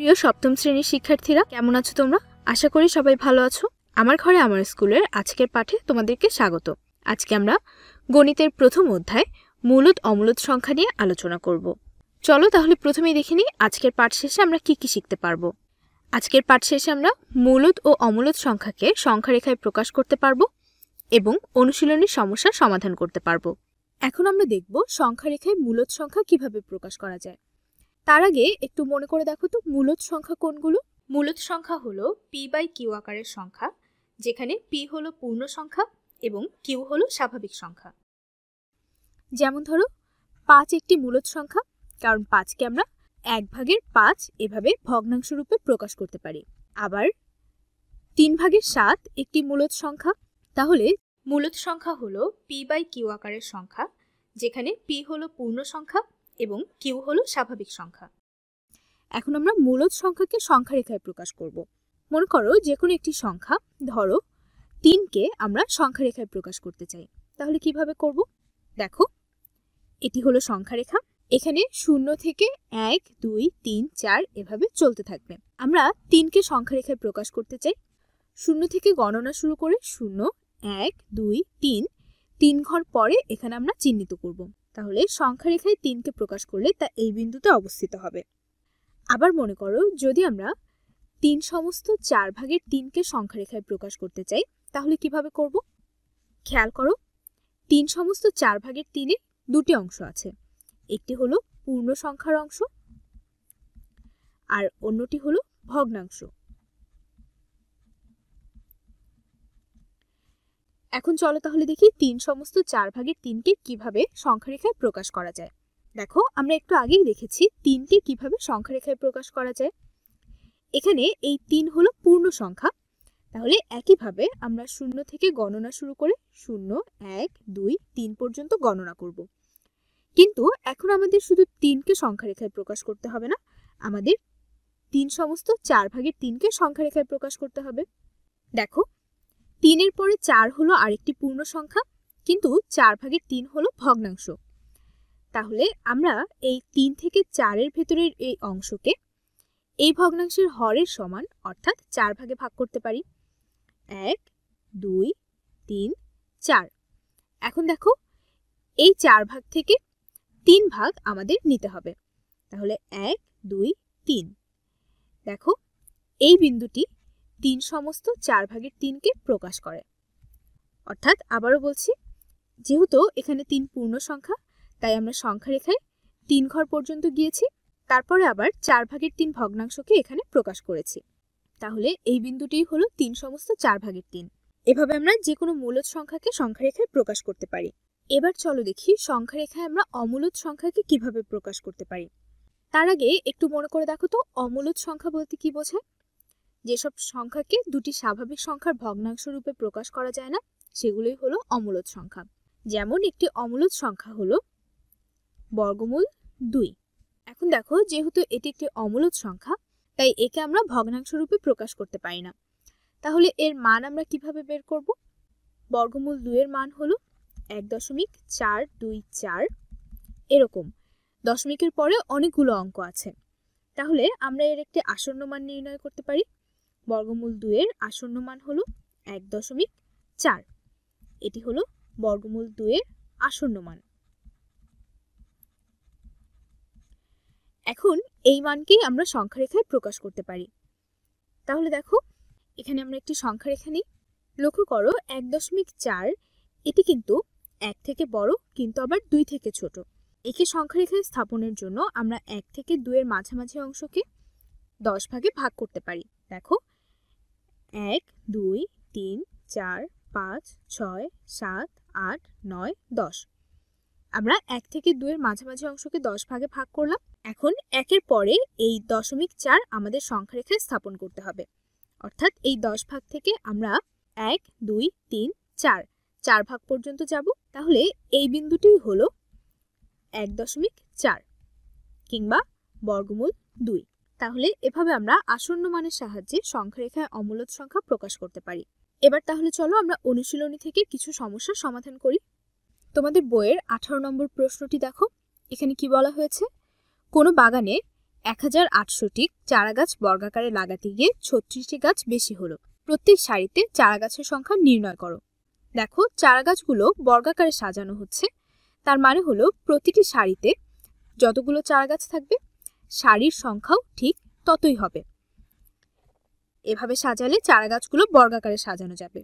প্রিয় সপ্তম শ্রেণীর শিক্ষার্থীরা কেমন আছো তোমরা আশা করি সবাই ভালো আছো আমার ঘরে আমার স্কুলের আজকের পাঠে তোমাদেরকে স্বাগত আজকে আমরা গণিতের প্রথম অধ্যায় মূলত অমূলত সংখ্যা নিয়ে আলোচনা করব চলো তাহলে প্রথমেই দেখে নিই আজকের পাঠ শেষে আমরা কি কি শিখতে পারবো আজকের পাঠ শেষে আমরা মূলত ও অমূলত সংখ্যাকে সংখ্যারেখায় প্রকাশ করতে পারবো এবং অনুশীলনের সমস্যার সমাধান করতে পারবো এখন আমরা দেখব সংখ্যারেখায় মূলত সংখ্যা কিভাবে প্রকাশ করা যায় তার আগে একটু মনে করে দেখো তো মূলত সংখ্যা কোনগুলো মূলত সংখ্যা হলো পি বাই কিউ আকারের সংখ্যা যেখানে পি হলো পূর্ণ সংখ্যা এবং কিউ হলো স্বাভাবিক সংখ্যা যেমন ধরো পাঁচ একটি মূলত সংখ্যা কারণ পাঁচকে আমরা এক ভাগের পাঁচ এভাবে ভগ্নাংশ রূপে প্রকাশ করতে পারি আবার তিন ভাগের সাত একটি মূলত সংখ্যা তাহলে মূলত সংখ্যা হলো পি বাই কিউ আকারের সংখ্যা যেখানে পি হলো পূর্ণ সংখ্যা এবং কিউ হলো স্বাভাবিক সংখ্যা এখন আমরা মূলত সংখ্যাকে সংখ্যারেখায় প্রকাশ করব মনে করো যে কোনো একটি সংখ্যা ধরো তিনকে আমরা সংখ্যারেখায় প্রকাশ করতে চাই তাহলে কিভাবে করব দেখো এটি হলো সংখ্যারেখা এখানে শূন্য থেকে এক দুই তিন চার এভাবে চলতে থাকবে আমরা তিনকে সংখ্যারেখায় প্রকাশ করতে চাই শূন্য থেকে গণনা শুরু করে শূন্য এক দুই তিন তিন ঘর পরে এখানে আমরা চিহ্নিত করব তাহলে সংখ্যা রেখায় তিনকে প্রকাশ করলে তা এই বিন্দুতে অবস্থিত হবে আবার মনে করো যদি আমরা তিন সমস্ত চার ভাগের তিনকে সংখ্যা রেখায় প্রকাশ করতে চাই তাহলে কিভাবে করব খেয়াল করো তিন সমস্ত চার ভাগের তিনে দুটি অংশ আছে একটি হলো পূর্ণ সংখ্যার অংশ আর অন্যটি হলো ভগ্নাংশ এখন চলো তাহলে দেখি তিন সমস্ত চার ভাগের তিনকে কিভাবে সংখ্যারেখায় প্রকাশ করা যায় দেখো আমরা একটু আগেই দেখেছি তিনকে কিভাবে সংখ্যারেখায় প্রকাশ করা যায় এখানে এই তিন হলো পূর্ণ সংখ্যা তাহলে একইভাবে আমরা শূন্য থেকে গণনা শুরু করে শূন্য এক দুই তিন পর্যন্ত গণনা করব কিন্তু এখন আমাদের শুধু তিনকে সংখ্যারেখায় প্রকাশ করতে হবে না আমাদের তিন সমস্ত চার ভাগের তিনকে সংখ্যারেখায় প্রকাশ করতে হবে দেখো তিনের পরে চার হলো আরেকটি পূর্ণ সংখ্যা কিন্তু চার ভাগের তিন হলো ভগ্নাংশ তাহলে আমরা এই তিন থেকে চারের ভেতরের এই অংশকে এই ভগ্নাংশের হরের সমান অর্থাৎ চার ভাগে ভাগ করতে পারি এক দুই তিন চার এখন দেখো এই চার ভাগ থেকে তিন ভাগ আমাদের নিতে হবে তাহলে এক দুই তিন দেখো এই বিন্দুটি তিন সমস্ত চার ভাগের তিনকে প্রকাশ করে অর্থাৎ আবারও বলছি যেহেতু এখানে তিন পূর্ণ সংখ্যা তাই আমরা সংখ্যা রেখায় তিন ঘর পর্যন্ত গিয়েছি তারপরে আবার চার ভাগের তিন ভগ্নাংশকে এখানে প্রকাশ করেছি তাহলে এই বিন্দুটি হলো তিন সমস্ত চার ভাগের তিন এভাবে আমরা যে কোনো মূলত সংখ্যাকে সংখ্যা রেখায় প্রকাশ করতে পারি এবার চলো দেখি সংখ্যা রেখায় আমরা অমূলত সংখ্যাকে কিভাবে প্রকাশ করতে পারি তার আগে একটু মনে করে দেখো তো অমূলত সংখ্যা বলতে কি বোঝায় যেসব সংখ্যাকে দুটি স্বাভাবিক সংখ্যার ভগ্নাংশ রূপে প্রকাশ করা যায় না সেগুলোই হলো অমূলত সংখ্যা যেমন একটি অমূলত সংখ্যা হলো বর্গমূল দুই এখন দেখো যেহেতু এটি একটি অমূলত সংখ্যা তাই একে আমরা ভগ্নাংশ রূপে প্রকাশ করতে পারি না তাহলে এর মান আমরা কিভাবে বের করব বর্গমূল দুইয়ের মান হলো এক দশমিক চার দুই চার এরকম দশমিকের পরে অনেকগুলো অঙ্ক আছে তাহলে আমরা এর একটি আসন্ন মান নির্ণয় করতে পারি বর্গমূল দুয়ের আসন্ন মান হলো এক দশমিক চার এটি হলো বর্গমূল দুয়ের আসন্ন মান এখন এই মানকেই আমরা সংখ্যা রেখায় প্রকাশ করতে পারি তাহলে দেখো এখানে আমরা একটি সংখ্যা রেখা নিই লক্ষ্য করো এক দশমিক চার এটি কিন্তু এক থেকে বড় কিন্তু আবার দুই থেকে ছোট একে সংখ্যা রেখায় স্থাপনের জন্য আমরা এক থেকে দুয়ের মাঝামাঝি অংশকে দশ ভাগে ভাগ করতে পারি দেখো এক দুই তিন চার পাঁচ ছয় সাত আট নয় দশ আমরা এক থেকে দুয়ের মাঝামাঝি অংশকে দশ ভাগে ভাগ করলাম এখন একের পরে এই দশমিক চার আমাদের সংখ্যারেখায় স্থাপন করতে হবে অর্থাৎ এই দশ ভাগ থেকে আমরা এক দুই তিন চার চার ভাগ পর্যন্ত যাব তাহলে এই বিন্দুটি হলো এক দশমিক চার কিংবা বর্গমূল দুই তাহলে এভাবে আমরা আসন্ন মানের সাহায্যে সংখ্যারেখায় অমূলত সংখ্যা প্রকাশ করতে পারি এবার তাহলে চলো আমরা অনুশীলনী থেকে কিছু সমস্যার সমাধান করি তোমাদের বইয়ের আঠারো নম্বর প্রশ্নটি দেখো এখানে কি বলা হয়েছে কোনো বাগানে এক হাজার আটশোটি চারাগাছ বর্গাকারে লাগাতে গিয়ে ছত্রিশটি গাছ বেশি হলো প্রত্যেক সারিতে চারাগাছের সংখ্যা নির্ণয় করো দেখো চারাগাছগুলো বর্গাকারে সাজানো হচ্ছে তার মানে হলো প্রতিটি সারিতে যতগুলো চারাগাছ থাকবে শাড়ির সংখ্যাও ঠিক ততই হবে এভাবে সাজালে চারা গাছগুলো বর্গাকারে সাজানো যাবে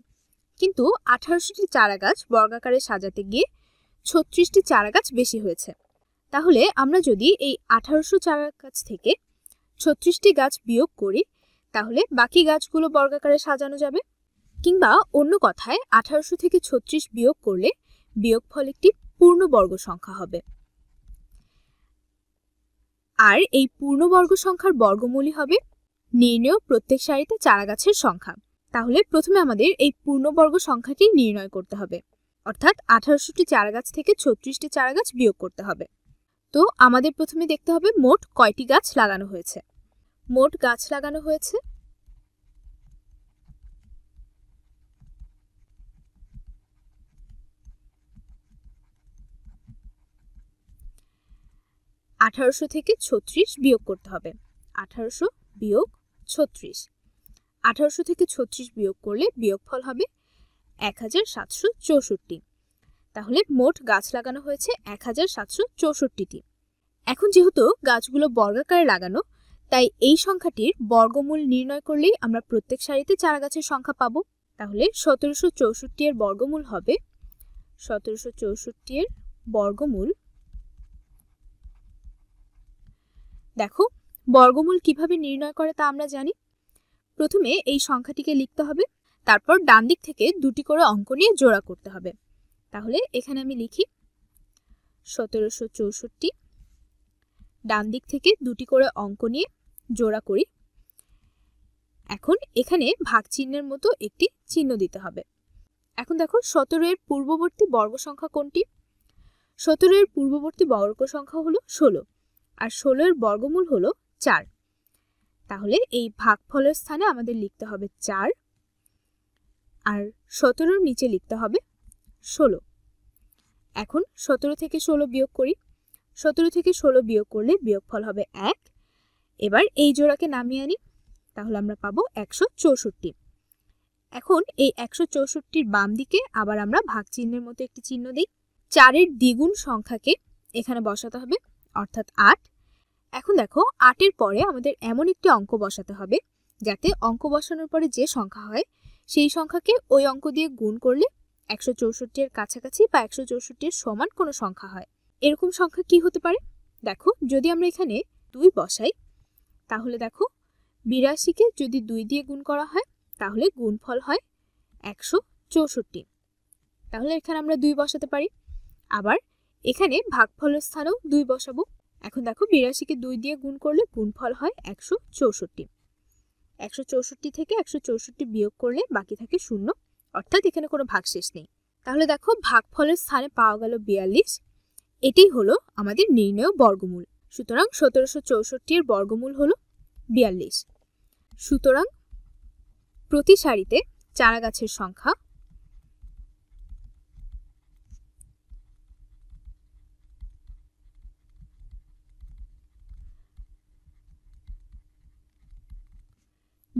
কিন্তু আঠারোশোটি চারা গাছ বর্গাকারে সাজাতে গিয়ে ছত্রিশটি চারা গাছ বেশি হয়েছে তাহলে আমরা যদি এই আঠারোশো চারা গাছ থেকে ছত্রিশটি গাছ বিয়োগ করি তাহলে বাকি গাছগুলো বর্গাকারে সাজানো যাবে কিংবা অন্য কথায় আঠারোশো থেকে ছত্রিশ বিয়োগ করলে বিয়োগফল একটি পূর্ণবর্গ সংখ্যা হবে আর এই পূর্ণবর্গ সংখ্যার বর্গমূলই হবে নির্ণয় প্রত্যেক সারিতে চারাগাছের সংখ্যা তাহলে প্রথমে আমাদের এই পূর্ণবর্গ সংখ্যাটি নির্ণয় করতে হবে অর্থাৎ আঠারোশোটি চারাগাছ থেকে ছত্রিশটি চারাগাছ বিয়োগ করতে হবে তো আমাদের প্রথমে দেখতে হবে মোট কয়টি গাছ লাগানো হয়েছে মোট গাছ লাগানো হয়েছে আঠারোশো থেকে ছত্রিশ বিয়োগ করতে হবে আঠারোশো বিয়োগ ছত্রিশ আঠারোশো থেকে ছত্রিশ বিয়োগ করলে বিয়োগফল হবে এক হাজার সাতশো চৌষট্টি তাহলে মোট গাছ লাগানো হয়েছে এক হাজার সাতশো চৌষট্টিটি এখন যেহেতু গাছগুলো বর্গাকারে লাগানো তাই এই সংখ্যাটির বর্গমূল নির্ণয় করলেই আমরা প্রত্যেক সারিতে চারা গাছের সংখ্যা পাব তাহলে সতেরোশো চৌষট্টি এর বর্গমূল হবে সতেরোশো চৌষট্টি এর বর্গমূল দেখো বর্গমূল কিভাবে নির্ণয় করে তা আমরা জানি প্রথমে এই সংখ্যাটিকে লিখতে হবে তারপর ডান দিক থেকে দুটি করে অঙ্ক নিয়ে জোড়া করতে হবে তাহলে এখানে আমি লিখি সতেরোশো চৌষট্টি ডান দিক থেকে দুটি করে অঙ্ক নিয়ে জোড়া করি এখন এখানে ভাগ চিহ্নের মতো একটি চিহ্ন দিতে হবে এখন দেখো সতেরো এর পূর্ববর্তী বর্গ সংখ্যা কোনটি সতেরো এর পূর্ববর্তী বর্গ সংখ্যা হলো ষোলো আর ষোলোর বর্গমূল হলো চার তাহলে এই ভাগফলের স্থানে আমাদের লিখতে হবে চার আর সতেরোর নিচে লিখতে হবে ষোলো এখন সতেরো থেকে ষোলো বিয়োগ করি সতেরো থেকে ষোলো বিয়োগ করলে বিয়োগফল হবে এক এবার এই জোড়াকে নামিয়ে আনি তাহলে আমরা পাবো একশো চৌষট্টি এখন এই একশো চৌষট্টির বাম দিকে আবার আমরা ভাগ চিহ্নের মতো একটি চিহ্ন দিই চারের দ্বিগুণ সংখ্যাকে এখানে বসাতে হবে অর্থাৎ আট এখন দেখো আটের পরে আমাদের এমন একটি অঙ্ক বসাতে হবে যাতে অঙ্ক বসানোর পরে যে সংখ্যা হয় সেই সংখ্যাকে ওই অঙ্ক দিয়ে গুণ করলে একশো চৌষট্টির কাছাকাছি বা একশো চৌষট্টির সমান কোনো সংখ্যা হয় এরকম সংখ্যা কি হতে পারে দেখো যদি আমরা এখানে দুই বসাই তাহলে দেখো বিরাশিকে যদি দুই দিয়ে গুণ করা হয় তাহলে গুণফল হয় একশো চৌষট্টি তাহলে এখানে আমরা দুই বসাতে পারি আবার এখানে ভাগফলের স্থানেও দুই বসাবো এখন দেখো বিরাশিকে দুই দিয়ে গুণ করলে গুণফল হয় একশো চৌষট্টি একশো চৌষট্টি থেকে একশো চৌষট্টি বিয়োগ করলে বাকি থাকে শূন্য অর্থাৎ এখানে কোনো ভাগশেষ নেই তাহলে দেখো ভাগফলের স্থানে পাওয়া গেল বিয়াল্লিশ এটি হলো আমাদের নির্ণয় বর্গমূল সুতরাং সতেরোশো চৌষট্টির বর্গমূল হলো বিয়াল্লিশ সুতরাং প্রতি সারিতে চারা গাছের সংখ্যা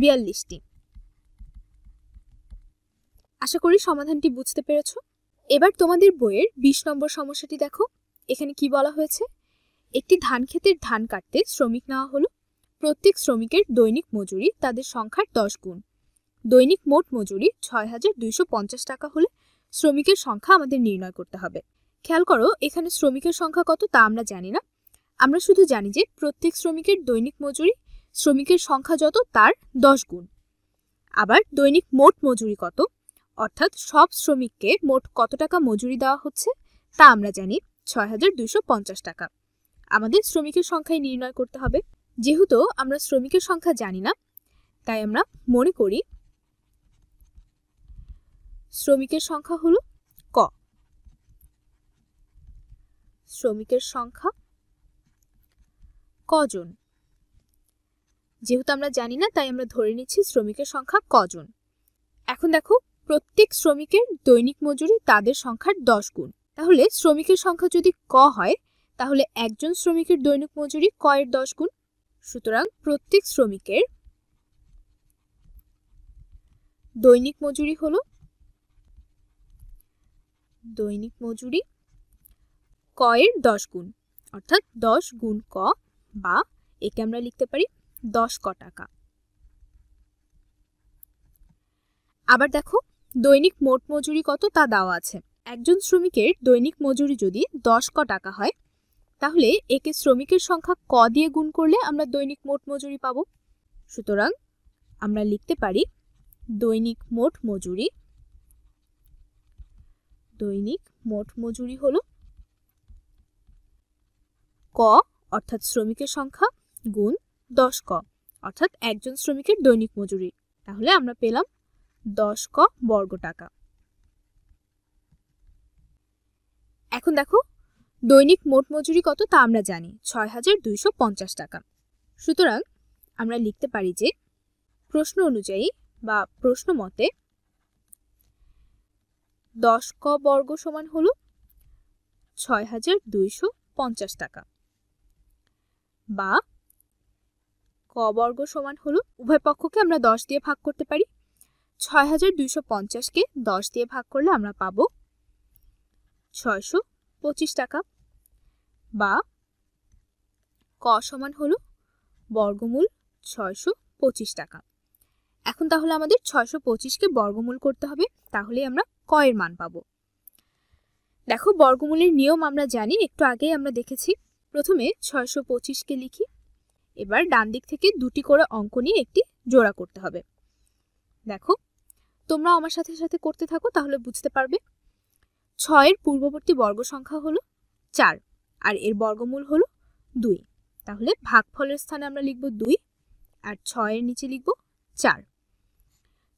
বিয়াল্লিশটি আশা করি সমাধানটি বুঝতে পেরেছ এবার তোমাদের বইয়ের ২০ নম্বর সমস্যাটি দেখো এখানে কি বলা হয়েছে একটি ধান ক্ষেতের ধান কাটতে শ্রমিক নেওয়া হলো প্রত্যেক শ্রমিকের দৈনিক মজুরি তাদের সংখ্যার দশ গুণ দৈনিক মোট মজুরি ছয় হাজার দুইশো পঞ্চাশ টাকা হলে শ্রমিকের সংখ্যা আমাদের নির্ণয় করতে হবে খেয়াল করো এখানে শ্রমিকের সংখ্যা কত তা আমরা জানি না আমরা শুধু জানি যে প্রত্যেক শ্রমিকের দৈনিক মজুরি শ্রমিকের সংখ্যা যত তার দশ গুণ আবার দৈনিক মোট মজুরি কত অর্থাৎ সব শ্রমিককে মোট কত টাকা মজুরি দেওয়া হচ্ছে তা আমরা জানি ছয় হাজার পঞ্চাশ টাকা আমাদের শ্রমিকের সংখ্যায় নির্ণয় করতে হবে যেহেতু আমরা শ্রমিকের সংখ্যা জানি না তাই আমরা মনে করি শ্রমিকের সংখ্যা হলো ক শ্রমিকের সংখ্যা কজন যেহেতু আমরা জানি না তাই আমরা ধরে নিচ্ছি শ্রমিকের সংখ্যা কজন এখন দেখো প্রত্যেক শ্রমিকের দৈনিক মজুরি তাদের সংখ্যার দশ গুণ তাহলে শ্রমিকের সংখ্যা যদি ক হয় তাহলে একজন শ্রমিকের দৈনিক মজুরি কয়ের দশ গুণ সুতরাং প্রত্যেক শ্রমিকের দৈনিক মজুরি হলো দৈনিক মজুরি কয়ের দশ গুণ অর্থাৎ দশ গুণ ক বা একে আমরা লিখতে পারি দশ ক টাকা আবার দেখো দৈনিক মোট মজুরি কত তা দেওয়া আছে একজন শ্রমিকের দৈনিক মজুরি যদি দশ ক টাকা হয় তাহলে একে শ্রমিকের সংখ্যা ক দিয়ে গুণ করলে আমরা দৈনিক মোট মজুরি পাব সুতরাং আমরা লিখতে পারি দৈনিক মোট মজুরি দৈনিক মোট মজুরি হল ক অর্থাৎ শ্রমিকের সংখ্যা গুণ দশ ক অর্থাৎ একজন শ্রমিকের দৈনিক মজুরি তাহলে আমরা পেলাম দশ ক বর্গ টাকা এখন দেখো দৈনিক মোট মজুরি কত তা আমরা জানি ছয় হাজার দুইশো পঞ্চাশ টাকা সুতরাং আমরা লিখতে পারি যে প্রশ্ন অনুযায়ী বা প্রশ্ন মতে দশ ক বর্গ সমান হল ছয় হাজার দুইশো পঞ্চাশ টাকা বা ক বর্গ সমান হলো উভয় পক্ষকে আমরা দশ দিয়ে ভাগ করতে পারি ছয় হাজার দুইশো পঞ্চাশকে দশ দিয়ে ভাগ করলে আমরা পাবো ছয়শো পঁচিশ টাকা বা ক সমান হলো বর্গমূল ছয়শো পঁচিশ টাকা এখন তাহলে আমাদের ছয়শো পঁচিশকে বর্গমূল করতে হবে তাহলে আমরা কয়ের মান পাবো দেখো বর্গমূলের নিয়ম আমরা জানি একটু আগেই আমরা দেখেছি প্রথমে ছয়শো পঁচিশকে লিখি এবার ডান দিক থেকে দুটি করে অঙ্ক নিয়ে একটি জোড়া করতে হবে দেখো তোমরা আমার সাথে সাথে করতে থাকো তাহলে বুঝতে পারবে ছয়ের পূর্ববর্তী বর্গ সংখ্যা হলো চার আর এর বর্গমূল হলো দুই তাহলে ভাগফলের স্থানে আমরা লিখব দুই আর ছয়ের নিচে লিখব চার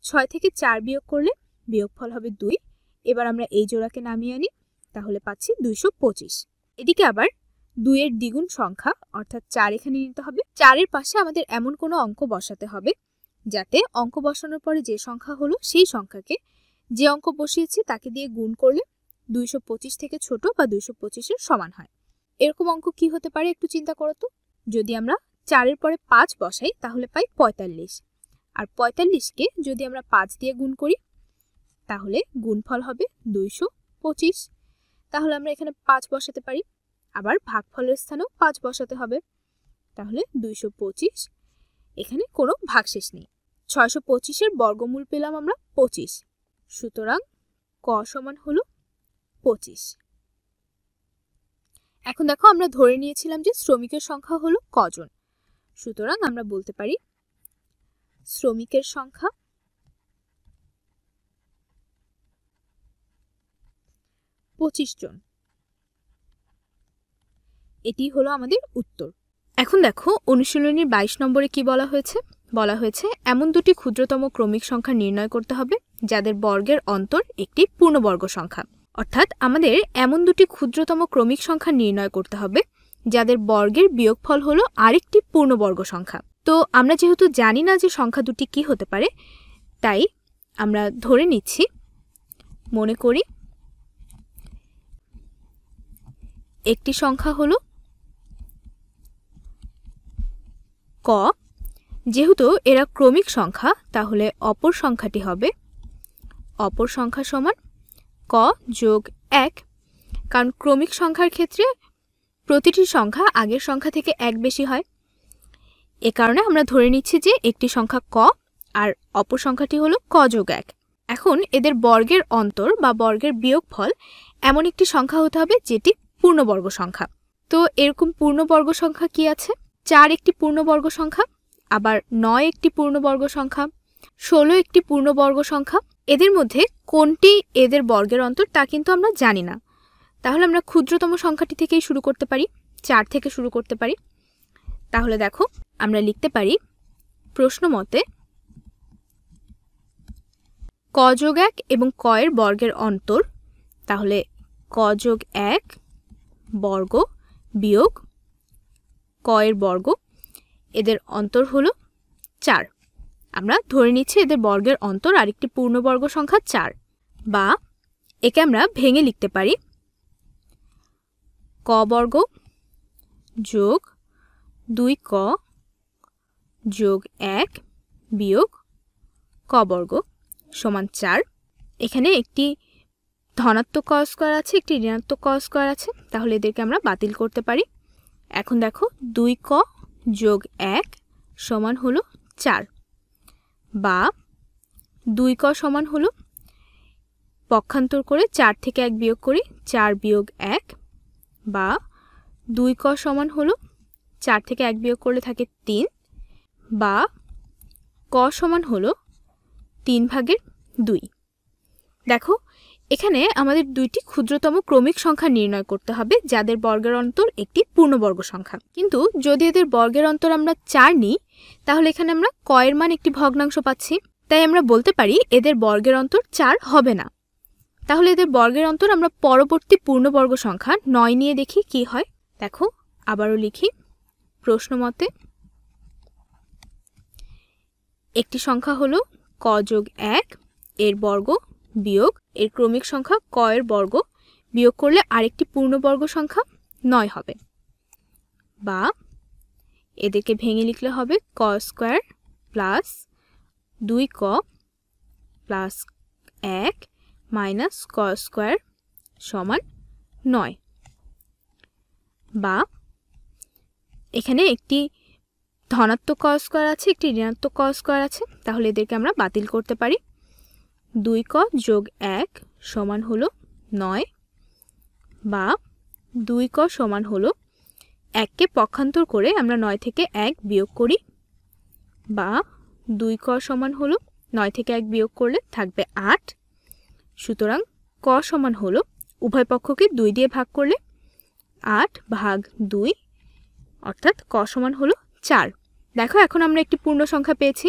ছয় থেকে চার বিয়োগ করলে বিয়োগফল হবে দুই এবার আমরা এই জোড়াকে নামিয়ে আনি তাহলে পাচ্ছি দুইশো পঁচিশ এদিকে আবার দুইয়ের দ্বিগুণ সংখ্যা অর্থাৎ চার এখানে নিতে হবে চারের পাশে আমাদের এমন কোনো অঙ্ক বসাতে হবে যাতে অঙ্ক বসানোর পরে যে সংখ্যা হলো সেই সংখ্যাকে যে অঙ্ক বসিয়েছি তাকে দিয়ে গুণ করলে দুইশো পঁচিশ থেকে ছোট বা দুইশো পঁচিশের সমান হয় এরকম অঙ্ক কি হতে পারে একটু চিন্তা করো তো যদি আমরা চারের পরে পাঁচ বসাই তাহলে পাই পঁয়তাল্লিশ আর পঁয়তাল্লিশকে যদি আমরা পাঁচ দিয়ে গুণ করি তাহলে গুণফল হবে দুইশো পঁচিশ তাহলে আমরা এখানে পাঁচ বসাতে পারি আবার ভাগফলের স্থানেও পাঁচ বসাতে হবে তাহলে দুইশো পঁচিশ এখানে কোনো ভাগশেষ নেই ছয়শো পঁচিশের বর্গমূল পেলাম আমরা পঁচিশ সুতরাং ক সমান হলো পঁচিশ এখন দেখো আমরা ধরে নিয়েছিলাম যে শ্রমিকের সংখ্যা হলো কজন সুতরাং আমরা বলতে পারি শ্রমিকের সংখ্যা পঁচিশ জন এটি হলো আমাদের উত্তর এখন দেখো অনুশীলনীর বাইশ নম্বরে কি বলা হয়েছে বলা হয়েছে এমন দুটি ক্ষুদ্রতম ক্রমিক সংখ্যা নির্ণয় করতে হবে যাদের বর্গের অন্তর একটি পূর্ণবর্গ সংখ্যা অর্থাৎ আমাদের এমন দুটি ক্ষুদ্রতম ক্রমিক সংখ্যা নির্ণয় করতে হবে যাদের বর্গের বিয়োগফল হলো আরেকটি পূর্ণবর্গ সংখ্যা তো আমরা যেহেতু জানি না যে সংখ্যা দুটি কি হতে পারে তাই আমরা ধরে নিচ্ছি মনে করি একটি সংখ্যা হলো ক যেহেতু এরা ক্রমিক সংখ্যা তাহলে অপর সংখ্যাটি হবে অপর সংখ্যা সমান ক যোগ এক কারণ ক্রমিক সংখ্যার ক্ষেত্রে প্রতিটি সংখ্যা আগের সংখ্যা থেকে এক বেশি হয় এ কারণে আমরা ধরে নিচ্ছি যে একটি সংখ্যা ক আর অপর সংখ্যাটি হলো ক যোগ এক এখন এদের বর্গের অন্তর বা বর্গের বিয়োগফল এমন একটি সংখ্যা হতে হবে যেটি পূর্ণবর্গ সংখ্যা তো এরকম পূর্ণবর্গ সংখ্যা কি আছে চার একটি পূর্ণবর্গ সংখ্যা আবার নয় একটি পূর্ণবর্গ সংখ্যা ষোলো একটি পূর্ণবর্গ সংখ্যা এদের মধ্যে কোনটি এদের বর্গের অন্তর তা কিন্তু আমরা জানি না তাহলে আমরা ক্ষুদ্রতম সংখ্যাটি থেকেই শুরু করতে পারি চার থেকে শুরু করতে পারি তাহলে দেখো আমরা লিখতে পারি প্রশ্ন মতে কযোগ এক এবং কয়ের বর্গের অন্তর তাহলে কযোগ এক বর্গ বিয়োগ ক এর বর্গ এদের অন্তর হলো চার আমরা ধরে নিচ্ছি এদের বর্গের অন্তর আরেকটি পূর্ণবর্গ সংখ্যা চার বা একে আমরা ভেঙে লিখতে পারি ক বর্গ যোগ দুই ক যোগ এক বিয়োগ ক বর্গ সমান চার এখানে একটি ধনাত্মক ক স্কোয়ার আছে একটি ঋণাত্মক ক স্কোয়ার আছে তাহলে এদেরকে আমরা বাতিল করতে পারি এখন দেখো দুই ক যোগ এক সমান হলো চার বা দুই ক সমান হলো পক্ষান্তর করে চার থেকে এক বিয়োগ করি চার বিয়োগ এক বা দুই ক সমান হলো চার থেকে এক বিয়োগ করলে থাকে তিন বা ক সমান হলো তিন ভাগের দুই দেখো এখানে আমাদের দুইটি ক্ষুদ্রতম ক্রমিক সংখ্যা নির্ণয় করতে হবে যাদের বর্গের অন্তর একটি পূর্ণবর্গ সংখ্যা কিন্তু যদি এদের বর্গের অন্তর আমরা চার নিই তাহলে এখানে আমরা কয়ের মান একটি ভগ্নাংশ পাচ্ছি তাই আমরা বলতে পারি এদের বর্গের অন্তর চার হবে না তাহলে এদের বর্গের অন্তর আমরা পরবর্তী পূর্ণবর্গ সংখ্যা নয় নিয়ে দেখি কি হয় দেখো আবারও লিখি প্রশ্ন মতে একটি সংখ্যা হলো ক যোগ এক এর বর্গ বিয়োগ এর ক্রমিক সংখ্যা ক এর বর্গ বিয়োগ করলে আরেকটি পূর্ণবর্গ সংখ্যা নয় হবে বা এদেরকে ভেঙে লিখলে হবে ক স্কোয়ার প্লাস দুই ক প্লাস এক মাইনাস ক স্কোয়ার সমান নয় বা এখানে একটি ধনাত্মক ক স্কোয়ার আছে একটি ঋণাত্মক ক স্কোয়ার আছে তাহলে এদেরকে আমরা বাতিল করতে পারি দুই ক যোগ এক সমান হলো নয় বা দুই ক সমান হলো এককে পক্ষান্তর করে আমরা নয় থেকে এক বিয়োগ করি বা দুই ক সমান হলো নয় থেকে এক বিয়োগ করলে থাকবে আট সুতরাং ক সমান হলো উভয় পক্ষকে দুই দিয়ে ভাগ করলে আট ভাগ দুই অর্থাৎ ক সমান হলো চার দেখো এখন আমরা একটি পূর্ণ সংখ্যা পেয়েছি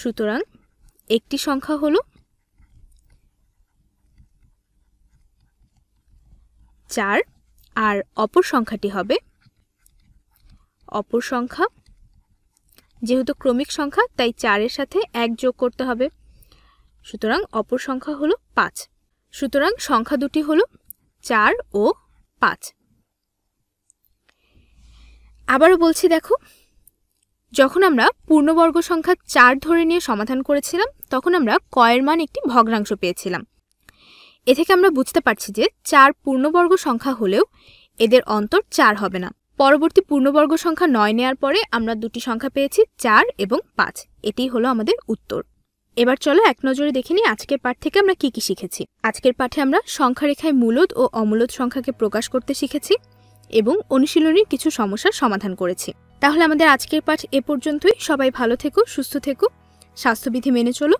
সুতরাং একটি সংখ্যা হলো চার আর অপর সংখ্যাটি হবে অপর সংখ্যা যেহেতু ক্রমিক সংখ্যা তাই চারের সাথে এক যোগ করতে হবে সুতরাং অপর সংখ্যা হলো পাঁচ সুতরাং সংখ্যা দুটি হলো চার ও পাঁচ আবারও বলছি দেখো যখন আমরা পূর্ণবর্গ সংখ্যা চার ধরে নিয়ে সমাধান করেছিলাম তখন আমরা কয়ের মান একটি ভগ্নাংশ পেয়েছিলাম এ থেকে আমরা বুঝতে পারছি যে চার পূর্ণবর্গ সংখ্যা হলেও এদের অন্তর চার হবে না পরবর্তী পূর্ণবর্গ সংখ্যা নয় নেয়ার পরে আমরা দুটি সংখ্যা পেয়েছি চার এবং পাঁচ এটি হলো আমাদের উত্তর এবার চলো এক নজরে দেখে নিই আজকের পাঠ থেকে আমরা কি কি শিখেছি আজকের পাঠে আমরা সংখ্যারেখায় মূলদ ও অমূলদ সংখ্যাকে প্রকাশ করতে শিখেছি এবং অনুশীলনীর কিছু সমস্যার সমাধান করেছি তাহলে আমাদের আজকের পাঠ এ পর্যন্তই সবাই ভালো থেকো সুস্থ থেকো স্বাস্থ্যবিধি মেনে চলো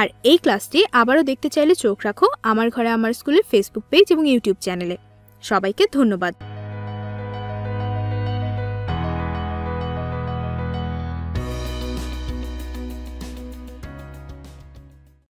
আর এই ক্লাসটি আবারও দেখতে চাইলে চোখ রাখো আমার ঘরে আমার স্কুলের ফেসবুক পেজ এবং ইউটিউব চ্যানেলে সবাইকে ধন্যবাদ